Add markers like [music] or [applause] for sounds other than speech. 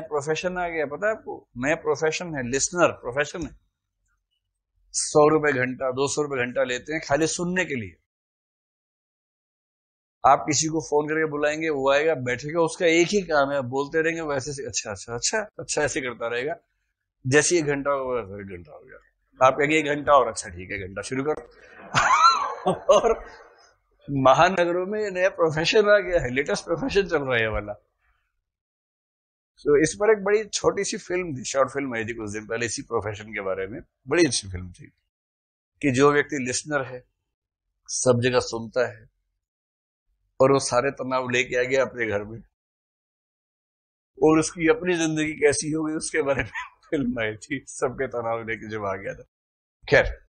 नया प्रोफेशन आ गया पता है आपको नया प्रोफेशन है लिसनर प्रोफेशन है सौ रुपए घंटा दो सौ रुपए घंटा लेते हैं खाली सुनने के लिए आप किसी को फोन करके बुलाएंगे वो आएगा बैठेगा उसका एक ही काम है बोलते रहेंगे वैसे से अच्छा अच्छा अच्छा अच्छा ऐसे करता रहेगा जैसे एक घंटा होगा एक घंटा हो गया आप कहेंगे एक घंटा और अच्छा ठीक है घंटा शुरू करो [laughs] और महानगरों में नया प्रोफेशन आ गया है लेटेस्ट प्रोफेशन चल रहा है वाला तो इस पर एक बड़ी छोटी सी फिल्म थी शॉर्ट फिल्म आई थी कुछ दिन पहले इसी प्रोफेशन के बारे में बड़ी अच्छी फिल्म थी कि जो व्यक्ति लिसनर है सब जगह सुनता है और वो सारे तनाव लेके आ गया अपने घर में और उसकी अपनी जिंदगी कैसी होगी उसके बारे में फिल्म [laughs] आई थी सबके तनाव लेके जब आ गया था खैर